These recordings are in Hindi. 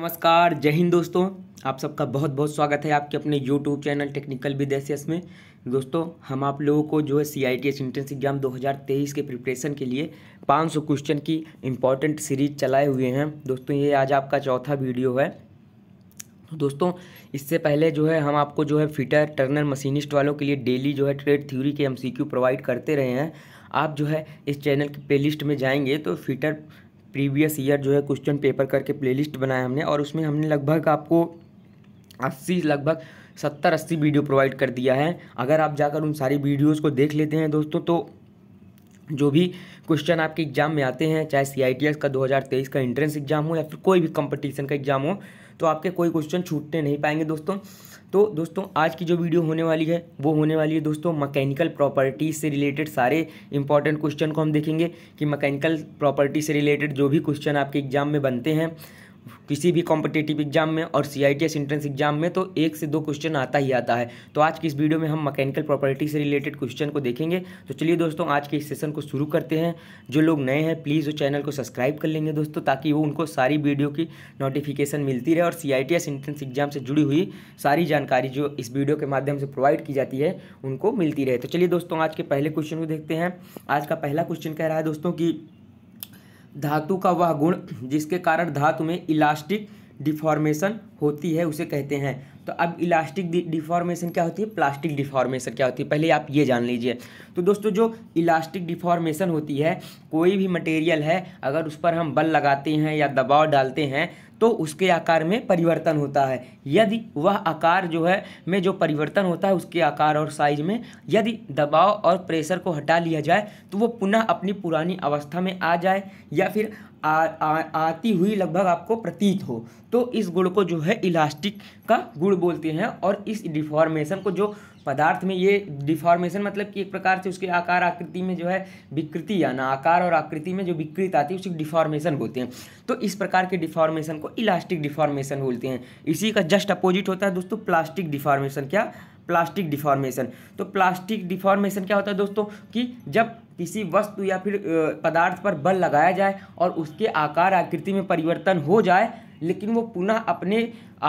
नमस्कार जय हिंद दोस्तों आप सबका बहुत बहुत स्वागत है आपके अपने यूट्यूब चैनल टेक्निकल विदेशियस में दोस्तों हम आप लोगों को जो है C I T S entrance exam 2023 के प्रिपरेशन के लिए 500 क्वेश्चन की इम्पॉर्टेंट सीरीज चलाए हुए हैं दोस्तों ये आज आपका चौथा वीडियो है दोस्तों इससे पहले जो है हम आपको जो है फिटर टर्नर मशीनिस्ट वालों के लिए डेली जो है ट्रेड थ्योरी के एम प्रोवाइड करते रहे हैं आप जो है इस चैनल की प्ले में जाएंगे तो फिटर प्रीवियस ईयर जो है क्वेश्चन पेपर करके प्लेलिस्ट बनाया हमने और उसमें हमने लगभग आपको अस्सी लगभग सत्तर अस्सी वीडियो प्रोवाइड कर दिया है अगर आप जाकर उन सारी वीडियोज़ को देख लेते हैं दोस्तों तो जो भी क्वेश्चन आपके एग्ज़ाम में आते हैं चाहे सी का 2023 का एंट्रेंस एग्ज़ाम हो या फिर कोई भी कंपटीशन का एग्ज़ाम हो तो आपके कोई क्वेश्चन छूटने नहीं पाएंगे दोस्तों तो दोस्तों आज की जो वीडियो होने वाली है वो होने वाली है दोस्तों मैकेनिकल प्रॉपर्टी से रिलेटेड सारे इंपॉर्टेंट क्वेश्चन को हम देखेंगे कि मैकेनिकल प्रॉपर्टी से रिलेटेड जो भी क्वेश्चन आपके एग्जाम में बनते हैं किसी भी कॉम्पिटेटिव एग्जाम में और सी आई एंट्रेंस एग्जाम में तो एक से दो क्वेश्चन आता ही आता है तो आज की इस वीडियो में हम मैकेनिकल प्रॉपर्टी से रिलेटेड क्वेश्चन को देखेंगे तो चलिए दोस्तों आज के इस सेशन को शुरू करते हैं जो लोग नए हैं प्लीज़ वो चैनल को सब्सक्राइब कर लेंगे दोस्तों ताकि वो उनको सारी वीडियो की नोटिफिकेशन मिलती रहे और सी आई एंट्रेंस एग्जाम से जुड़ी हुई सारी जानकारी जो इस वीडियो के माध्यम से प्रोवाइड की जाती है उनको मिलती रहे तो चलिए दोस्तों आज के पहले क्वेश्चन को देखते हैं आज का पहला क्वेश्चन कह रहा है दोस्तों की धातु का वह गुण जिसके कारण धातु में इलास्टिक डिफॉर्मेशन होती है उसे कहते हैं तो अब इलास्टिक डिफॉर्मेशन क्या होती है प्लास्टिक डिफॉर्मेशन क्या होती है पहले आप ये जान लीजिए तो दोस्तों जो इलास्टिक डिफॉर्मेशन होती है कोई भी मटेरियल है अगर उस पर हम बल लगाते हैं या दबाव डालते हैं तो उसके आकार में परिवर्तन होता है यदि वह आकार जो है में जो परिवर्तन होता है उसके आकार और साइज में यदि दबाव और प्रेशर को हटा लिया जाए तो वो पुनः अपनी पुरानी अवस्था में आ जाए या फिर आ, आ, आती हुई लगभग आपको प्रतीत हो तो इस गुण को जो है इलास्टिक का गुण बोलते हैं और इस डिफॉर्मेशन को जो पदार्थ में ये डिफॉर्मेशन मतलब कि एक प्रकार से उसके आकार आकृति में जो है विकृति आना आकार और आकृति में जो विकृत आती है उसे डिफॉर्मेशन बोलते हैं तो इस प्रकार के डिफॉर्मेशन को इलास्टिक डिफॉर्मेशन बोलते हैं इसी का जस्ट अपोजिट होता है दोस्तों प्लास्टिक डिफॉर्मेशन क्या प्लास्टिक डिफॉर्मेशन तो प्लास्टिक डिफॉर्मेशन क्या होता है दोस्तों कि जब किसी वस्तु या फिर पदार्थ पर बल लगाया जाए और उसके आकार आकृति में परिवर्तन हो जाए लेकिन वो पुनः अपने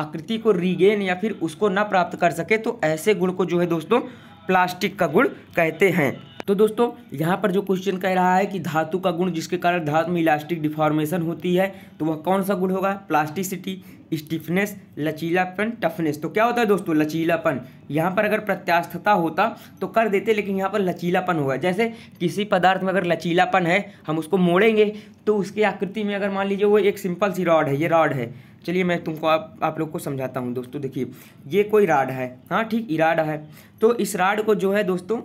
आकृति को रीगेन या फिर उसको ना प्राप्त कर सके तो ऐसे गुण को जो है दोस्तों प्लास्टिक का गुण कहते हैं तो दोस्तों यहाँ पर जो क्वेश्चन कह रहा है कि धातु का गुण जिसके कारण धातु में इलास्टिक डिफॉर्मेशन होती है तो वह कौन सा गुण होगा प्लास्टिसिटी स्टिफनेस लचीलापन टफनेस तो क्या होता है दोस्तों लचीलापन यहाँ पर अगर प्रत्यास्थता होता तो कर देते लेकिन यहाँ पर लचीलापन होगा जैसे किसी पदार्थ में अगर लचीलापन है हम उसको मोड़ेंगे तो उसकी आकृति में अगर मान लीजिए वो एक सिंपल सी रॉड है ये रॉड है चलिए मैं तुमको आप आप लोग को समझाता हूँ दोस्तों देखिए ये कोई राड है हाँ ठीक इराड है तो इस राड को जो है दोस्तों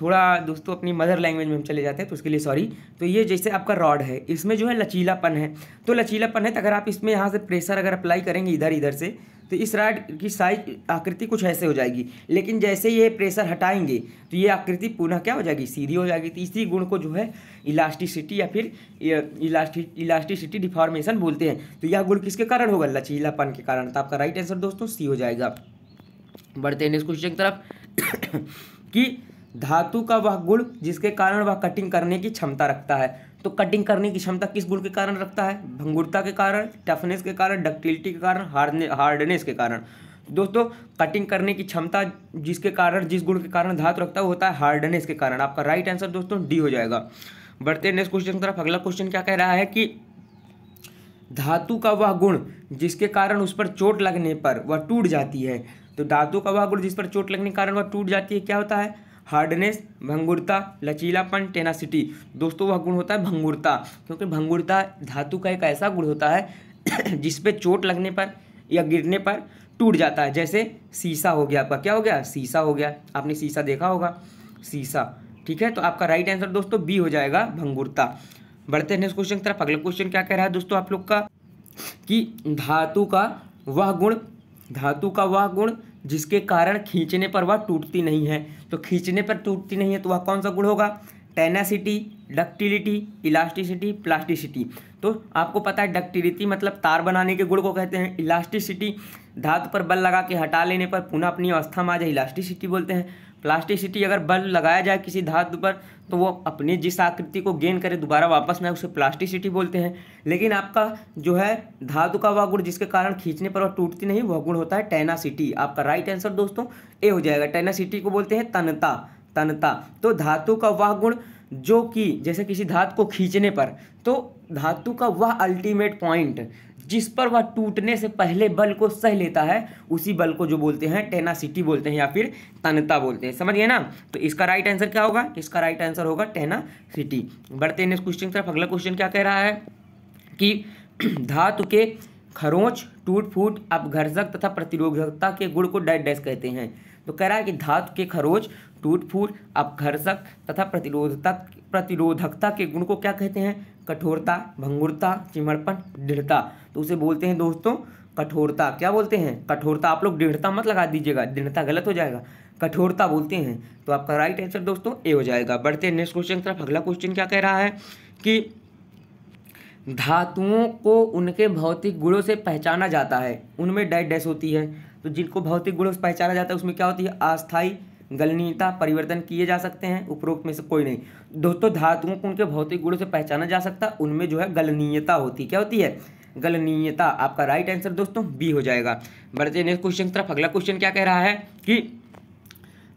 थोड़ा दोस्तों अपनी मदर लैंग्वेज में हम चले जाते हैं तो उसके लिए सॉरी तो ये जैसे आपका रॉड है इसमें जो है लचीलापन है तो लचीलापन है तो अगर आप इसमें यहाँ से प्रेशर अगर अप्लाई करेंगे इधर इधर से तो इस रॉड की साइज आकृति कुछ ऐसे हो जाएगी लेकिन जैसे ये प्रेशर हटाएंगे तो ये आकृति पुनः क्या हो जाएगी सीधी हो जाएगी तो इसी गुण को जो है इलास्टिसिटी या फिर इलास्टिसिटी डिफॉर्मेशन बोलते हैं तो यह गुण किसके कारण होगा लचीलापन के कारण तो आपका राइट आंसर दोस्तों सी हो जाएगा बढ़ते हैं नेक्स्ट क्वेश्चन की तरफ कि धातु का वह गुण जिसके कारण वह कटिंग करने की क्षमता रखता है तो कटिंग करने की क्षमता किस गुण के कारण रखता है भंगुरता के कारण टफनेस के कारण डक्टिलिटी के कारण हार्डनेस के कारण दोस्तों कटिंग करने की क्षमता जिसके कारण जिस गुण के कारण धातु रखता है होता है हार्डनेस के कारण आपका राइट आंसर दोस्तों डी हो जाएगा बढ़ते नेक्स्ट क्वेश्चन की तरफ अगला क्वेश्चन क्या कह रहा है कि धातु का वह गुण जिसके कारण उस पर चोट लगने पर वह टूट जाती है तो धातु का वह गुण जिस पर चोट लगने के कारण वह टूट जाती है क्या होता है हार्डनेस भंगुरता लचीलापन टेनासिटी दोस्तों वह गुण होता है भंगुरता क्योंकि भंगुरता धातु का एक ऐसा गुण होता है जिसपे चोट लगने पर या गिरने पर टूट जाता है जैसे शीशा हो गया आपका क्या हो गया सीसा हो गया आपने सीसा देखा होगा सीसा ठीक है तो आपका राइट आंसर दोस्तों बी हो जाएगा भंगुरता बढ़ते हैं नेक्स्ट क्वेश्चन की तरफ अगला क्वेश्चन क्या कह रहा है दोस्तों आप लोग का कि धातु का वह गुण धातु का वह गुण जिसके कारण खींचने पर वह टूटती नहीं है तो खींचने पर टूटती नहीं है तो वह कौन सा गुण होगा टेनासिटी डक्टिलिटी इलास्टिसिटी प्लास्टिसिटी तो आपको पता है डक्टिलिटी मतलब तार बनाने के गुण को कहते हैं इलास्टिसिटी धातु पर बल लगा के हटा लेने पर पुनः अपनी अवस्था में आ जाए इलास्टिसिटी बोलते हैं प्लास्टिसिटी अगर बल लगाया जाए किसी धातु पर तो वो अपने जिस आकृति को गेन करे दोबारा वापस ना उसे प्लास्टिसिटी बोलते हैं लेकिन आपका जो है धातु का वह गुण जिसके कारण खींचने पर वह टूटती नहीं वह गुण होता है टेनासिटी आपका राइट आंसर दोस्तों ए हो जाएगा टेनासिटी को बोलते हैं तनता तनता तो धातु का वह गुण जो कि जैसे किसी धातु को खींचने पर तो धातु का वह अल्टीमेट पॉइंट जिस पर वह टूटने से पहले बल को सह लेता है उसी बल को जो बोलते हैं टेनासिटी बोलते हैं या फिर तनता बोलते हैं समझ गए ना तो इसका राइट आंसर क्या होगा इसका राइट आंसर होगा टेनासिटी बढ़ते हैं इस क्वेश्चन तरफ अगला क्वेश्चन क्या कह रहा है कि धातु के खरोंच टूट फूट अपघर्षक तथा प्रतिरोधकता के गुण को डैश डैश कहते हैं तो कह रहा है कि धातु के खरोंच टूट फूट अपघर्षक तथा प्रतिरोधता प्रतिरोधकता के गुण को क्या कहते हैं कठोरता भंगुरता चिमड़पन दृढ़ता तो उसे बोलते हैं दोस्तों कठोरता क्या बोलते हैं कठोरता आप लोग दृढ़ता मत लगा दीजिएगा दृढ़ता गलत हो जाएगा कठोरता बोलते हैं तो आपका राइट आंसर दोस्तों ए हो जाएगा बढ़ते नेक्स्ट क्वेश्चन की तरफ अगला क्वेश्चन क्या कह रहा है कि धातुओं को उनके भौतिक गुणों से पहचाना जाता है उनमें डाइट डैश होती है तो जिनको भौतिक गुणों से पहचाना जाता है उसमें क्या होती है अस्थाई गलनीयता परिवर्तन किए जा सकते हैं उपरोक्त में से कोई नहीं दोस्तों धातुओं को उनके भौतिक गुणों से पहचाना जा सकता है उनमें जो है गलनीयता होती क्या होती है गलनीयता आपका राइट आंसर दोस्तों बी हो जाएगा बढ़ते नेक्स्ट क्वेश्चन की तरफ अगला क्वेश्चन क्या कह रहा है कि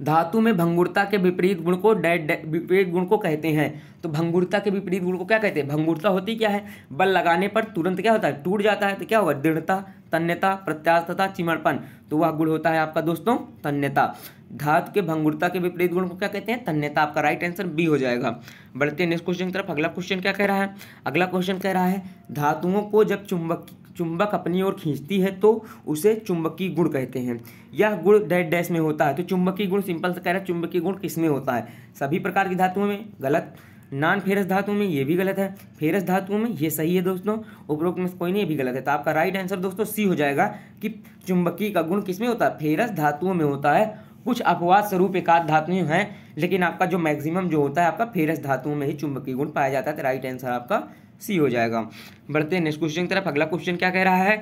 धातु में भंगुरता के विपरीत गुण को डेड विपरीत गुण को कहते हैं तो भंगुरता के विपरीत गुण को क्या कहते हैं भंगुरता होती क्या है बल लगाने पर तुरंत क्या होता है टूट जाता है तो क्या होगा दृढ़ता तन्यता प्रत्यास्थता चिमड़पन तो वह गुण होता है आपका दोस्तों तन्यता धातु के भंगुरता के विपरीत गुण को क्या कहते हैं तन्यता आपका राइट आंसर बी हो जाएगा बढ़ते हैं नेक्स्ट क्वेश्चन की तरफ अगला क्वेश्चन क्या कह रहा है अगला क्वेश्चन कह रहा है धातुओं को जब चुंबक चुंबक अपनी ओर खींचती है तो उसे चुंबकीय गुण कहते हैं यह गुण डैश डैश में होता है तो चुंबकीय गुण सिंपल से कह रहा है चुंबकीय गुण किस में होता है सभी प्रकार की धातुओं में गलत नॉन फेरस धातुओं में ये भी गलत है फेरस धातुओं में ये सही है दोस्तों उपरोक्त में कोई नहीं ये भी गलत है तो आपका राइट आंसर दोस्तों सी हो जाएगा कि चुंबकीय का गुण किस में होता है फेरस धातुओं में होता है कुछ अपवाद स्वरूप एकाध धातु हैं लेकिन आपका जो मैक्सिमम जो होता है आपका फेरस धातुओं में ही चुंबकीय गुण पाया जाता है तो राइट आंसर आपका सी हो जाएगा बढ़ते हैं नेक्स्ट क्वेश्चन की तरफ अगला क्वेश्चन क्या कह रहा है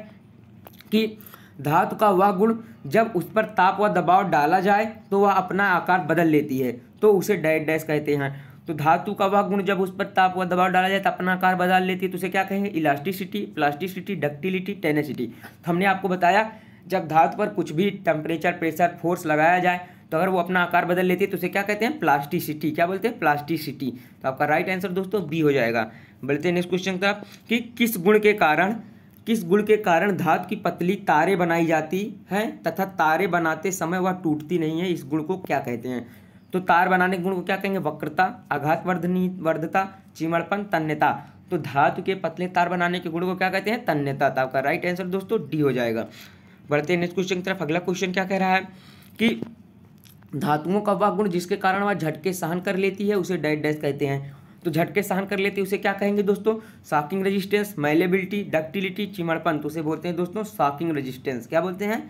कि धातु का वह गुण जब उस पर ताप व दबाव डाला जाए तो वह अपना आकार बदल लेती है तो उसे डैश डैश कहते हैं तो धातु का वह गुण जब उस पर ताप व दबाव डाला जाए तो अपना आकार बदल लेती है तो उसे क्या कहें इलास्टिसिटी प्लास्टिसिटी डक्टिलिटी टेनेसिटी तो हमने आपको बताया जब धातु पर कुछ भी टेम्परेचर प्रेशर फोर्स लगाया जाए तो अगर वो अपना आकार बदल लेती है तो उसे क्या कहते हैं प्लास्टिसिटी क्या बोलते हैं प्लास्टिसिटी तो आपका राइट आंसर दोस्तों बी हो जाएगा बोलते हैं नेक्स्ट क्वेश्चन का कि किस गुण के कारण किस गुण के कारण धातु की पतली तारे बनाई जाती है तथा तारे बनाते समय वह टूटती नहीं है इस गुण को क्या कहते हैं तो तार बनाने के गुण को क्या कहेंगे वक्रता आघात वर्धनी वर्धता चिमड़पन तन्यता तो धातु के पतले तार बनाने के गुण को क्या कहते हैं तन्यता तो आपका राइट आंसर दोस्तों डी हो जाएगा बढ़ते हैं नेक्स्ट क्वेश्चन की तरफ अगला क्वेश्चन क्या कह रहा है कि धातुओं का वह गुण जिसके कारण वह झटके सहन कर लेती है उसे डेड डेस्क कहते हैं तो झटके सहन कर लेती है उसे क्या कहेंगे दोस्तों साकिंग रेजिस्टेंस मैलेबिलिटी डक्टिलिटी चिमड़पन तो उसे बोलते हैं दोस्तों साकिंग रेजिस्टेंस क्या बोलते हैं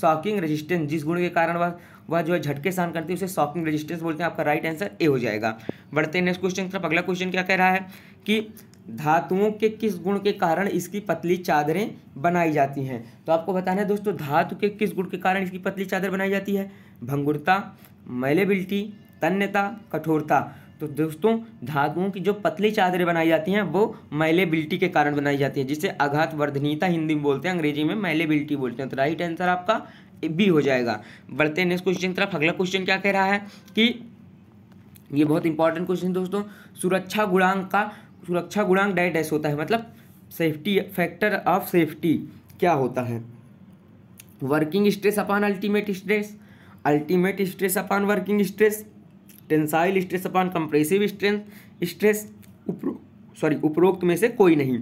शॉकिंग रेजिस्टेंस जिस गुण के कारण वह वह जो है झटके सहन करती है उसे शॉकिंग रेजिस्टेंस बोलते हैं आपका राइट आंसर ए हो जाएगा बढ़ते हैं नेक्स्ट क्वेश्चन की तरफ अगला क्वेश्चन क्या कह रहा है कि धातुओं के किस गुण के कारण इसकी पतली चादरें बनाई जाती हैं तो आपको बताना है दोस्तों धातु के किस गुण के कारण इसकी पतली चादर बनाई जाती है भंगुरता मैलेबिलिटी तन्यता कठोरता तो दोस्तों धातुओं की जो पतली चादरें बनाई जाती हैं वो मैलेबिलिटी के कारण बनाई जाती है जिसे आघात वर्धनीता हिंदी में बोलते हैं अंग्रेजी में मैलेबिलिटी बोलते हैं तो राइट आंसर आपका बी हो जाएगा बढ़ते हैं नेक्स्ट क्वेश्चन की तरफ अगला क्वेश्चन क्या कह रहा है कि ये बहुत इंपॉर्टेंट क्वेश्चन दोस्तों सुरक्षा गुणांक का सुरक्षा गुणांक डाइट डैश होता है मतलब सेफ्टी फैक्टर ऑफ सेफ्टी क्या होता है working stress upon ultimate stress ultimate stress upon working stress tensile stress upon compressive strength stress उपरो सॉरी उपरोक्त में से कोई नहीं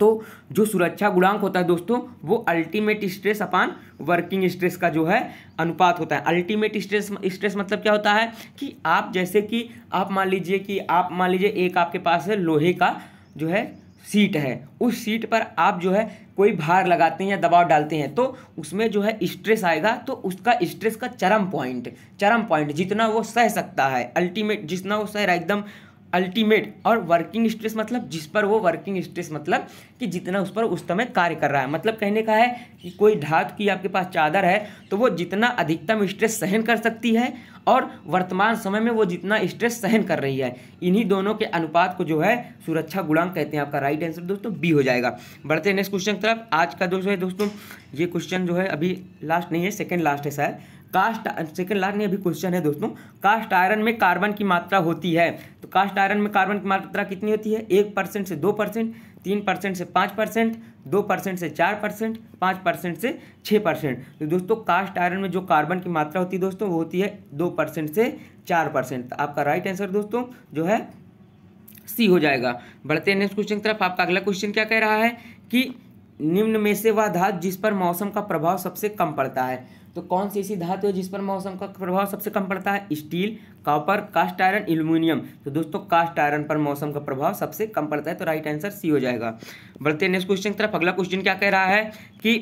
तो जो सुरक्षा गुणांक होता है दोस्तों वो ultimate stress upon working stress का जो है अनुपात होता है अल्टीमेट स्ट्रेस स्ट्रेस मतलब क्या होता है कि आप जैसे कि आप मान लीजिए कि आप मान लीजिए एक आपके पास है लोहे का जो है सीट है उस सीट पर आप जो है कोई भार लगाते हैं या दबाव डालते हैं तो उसमें जो है स्ट्रेस आएगा तो उसका स्ट्रेस का चरम पॉइंट चरम पॉइंट जितना वो सह सकता है अल्टीमेट जितना वो सह रहा है एकदम अल्टीमेट और वर्किंग स्ट्रेस मतलब जिस पर वो वर्किंग स्ट्रेस मतलब कि जितना उस पर उस समय कार्य कर रहा है मतलब कहने का है कि कोई धातु की आपके पास चादर है तो वो जितना अधिकतम स्ट्रेस सहन कर सकती है और वर्तमान समय में वो जितना स्ट्रेस सहन कर रही है इन्हीं दोनों के अनुपात को जो है सुरक्षा गुणांक कहते हैं आपका राइट आंसर दोस्तों बी हो जाएगा बढ़ते हैं नेक्स्ट क्वेश्चन की तरफ आज का दोस्तों है दोस्तों ये क्वेश्चन जो है अभी लास्ट नहीं है सेकेंड लास्ट है शायद कास्ट सेकंड लास्ट नहीं अभी क्वेश्चन है दोस्तों कास्ट आयरन में कार्बन की मात्रा होती है तो कास्ट आयरन में कार्बन की मात्रा कितनी होती है एक परसेंट से दो परसेंट तीन परसेंट से पाँच परसेंट दो परसेंट से चार परसेंट पाँच परसेंट से छः परसेंट तो दोस्तों कास्ट आयरन में जो कार्बन की मात्रा होती है दोस्तों वो होती है दो परसेंट से चार परसेंट तो आपका राइट आंसर दोस्तों जो है सी हो जाएगा बढ़ते हैं नेक्स्ट क्वेश्चन की तरफ आपका अगला क्वेश्चन क्या कह रहा है कि निम्न में से वह धातु जिस पर मौसम का प्रभाव सबसे कम पड़ता है तो कौन सी ऐसी धातु है जिस पर मौसम का प्रभाव सबसे कम पड़ता है steel copper cast iron aluminium तो दोस्तों कास्ट आयरन पर मौसम का प्रभाव सबसे कम पड़ता है तो राइट आंसर सी हो जाएगा बढ़ते नेक्स्ट क्वेश्चन की तरफ अगला क्वेश्चन क्या कह रहा है कि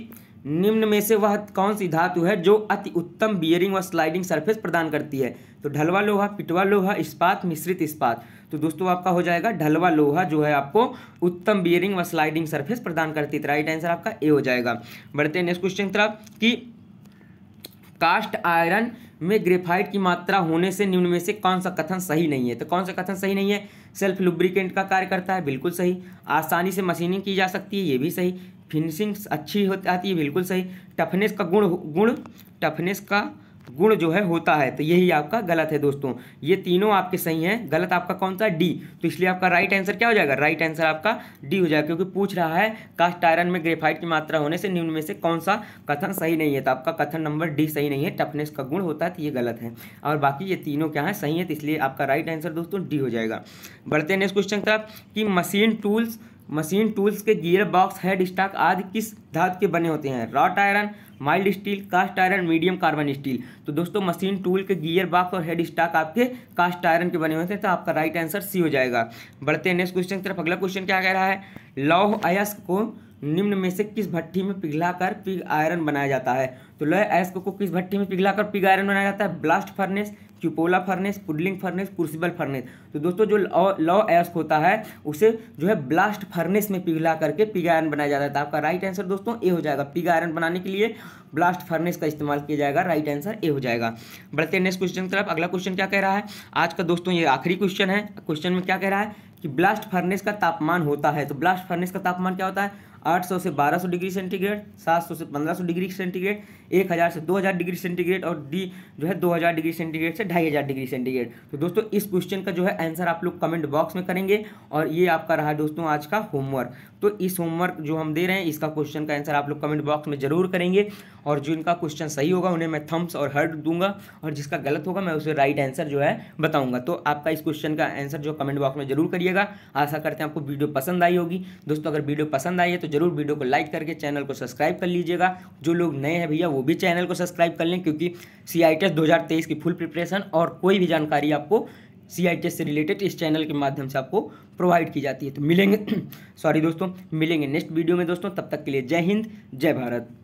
निम्न में से वह कौन सी धातु है जो अति उत्तम बियरिंग व स्लाइडिंग सरफेस प्रदान करती है तो ढलवा लोहा पिटवा लोहा इस्पात मिश्रित इस्पात तो दोस्तों आपका हो जाएगा ढलवा लोहा जो है आपको उत्तम बियरिंग व स्लाइडिंग सरफेस प्रदान करती है राइट तो आंसर आपका ए हो जाएगा बढ़ते हैं नेक्स्ट क्वेश्चन की तरफ कि कास्ट आयरन में ग्रेफाइट की मात्रा होने से निम्न में से कौन सा कथन सही नहीं है तो कौन सा कथन सही नहीं है सेल्फ लुब्रिकेंट का कार्य करता है बिल्कुल सही आसानी से मशीनिंग की जा सकती है ये भी सही फिनिशिंग अच्छी होती आती है बिल्कुल सही टफनेस का गुण गुण टफनेस का गुण जो है होता है तो यही आपका गलत है दोस्तों ये तीनों आपके सही हैं गलत आपका कौन सा डी तो इसलिए आपका राइट आंसर क्या हो जाएगा राइट आंसर आपका डी हो जाएगा क्योंकि पूछ रहा है कास्ट आयरन में ग्रेफाइट की मात्रा होने से निम्न में से कौन सा कथन सही नहीं है तो आपका कथन नंबर डी सही नहीं है टफनेस का गुण होता है तो ये गलत है और बाकी ये तीनों क्या है सही है तो इसलिए आपका राइट आंसर दोस्तों डी हो जाएगा बढ़ते हैं नेक्स्ट क्वेश्चन का कि मशीन टूल्स मशीन टूल्स के गियर बॉक्स हेड स्टॉक आदि किस धातु के बने होते हैं wrought iron mild steel cast iron medium carbon steel तो दोस्तों मशीन टूल के गियर बॉक्स और हेड स्टॉक आपके कास्ट आयरन के बने होते हैं तो आपका राइट आंसर सी हो जाएगा बढ़ते हैं नेक्स्ट क्वेश्चन की तरफ अगला क्वेश्चन क्या कह रहा है लौह अयस्क को निम्न में से किस भट्टी में पिघलाकर पिग आयरन बनाया जाता है तो लॉय एस्क को किस भट्टी में पिघलाकर पिग आयरन बनाया जाता है blast furnace cupola furnace puddling furnace crucible furnace तो दोस्तों जो लॉ एस्क होता है उसे जो है ब्लास्ट फर्नेस में पिघला करके पिग आयरन बनाया जाता है तो आपका राइट आंसर दोस्तों ए हो जाएगा पिग आयरन बनाने के लिए ब्लास्ट फर्नेस का इस्तेमाल किया जाएगा राइट आंसर ए हो जाएगा बढ़ते नेक्स्ट क्वेश्चन की तरफ अगला क्वेश्चन क्या कह रहा है आज का दोस्तों ये आखिरी क्वेश्चन है क्वेश्चन में क्या कह रहा है कि ब्लास्ट फर्नेस का तापमान होता है तो ब्लास्ट फर्नेस का तापमान क्या होता है 800 से 1200 डिग्री सेंटीग्रेड 700 से 1500 डिग्री सेंटीग्रेड 1000 से 2000 डिग्री सेंटीग्रेड और डी जो है 2000 डिग्री सेंटीग्रेड से ढाई डिग्री सेंटीग्रेड तो दोस्तों इस क्वेश्चन का जो है आंसर आप लोग कमेंट बॉक्स में करेंगे और ये आपका रहा दोस्तों आज का होमवर्क तो इस होमवर्क जो हम दे रहे हैं इसका क्वेश्चन का आंसर आप लोग कमेंट बॉक्स में जरूर करेंगे और जो इनका क्वेश्चन सही होगा उन्हें मैं थम्स और हर्ट दूंगा और जिसका गलत होगा मैं उसे राइट आंसर जो है बताऊंगा तो आपका इस क्वेश्चन का आंसर जो कमेंट बॉक्स में जरूर करिएगा आशा करते हैं आपको वीडियो पसंद आई होगी दोस्तों अगर वीडियो पसंद आई है तो जरूर वीडियो को लाइक करके चैनल को सब्सक्राइब कर लीजिएगा जो लोग नए हैं भैया वो भी चैनल को सब्सक्राइब कर लें क्योंकि सी आई की फुल प्रिपरेशन और कोई भी जानकारी आपको सी से रिलेटेड इस चैनल के माध्यम से आपको प्रोवाइड की जाती है तो मिलेंगे सॉरी दोस्तों मिलेंगे नेक्स्ट वीडियो में दोस्तों तब तक के लिए जय हिंद जय भारत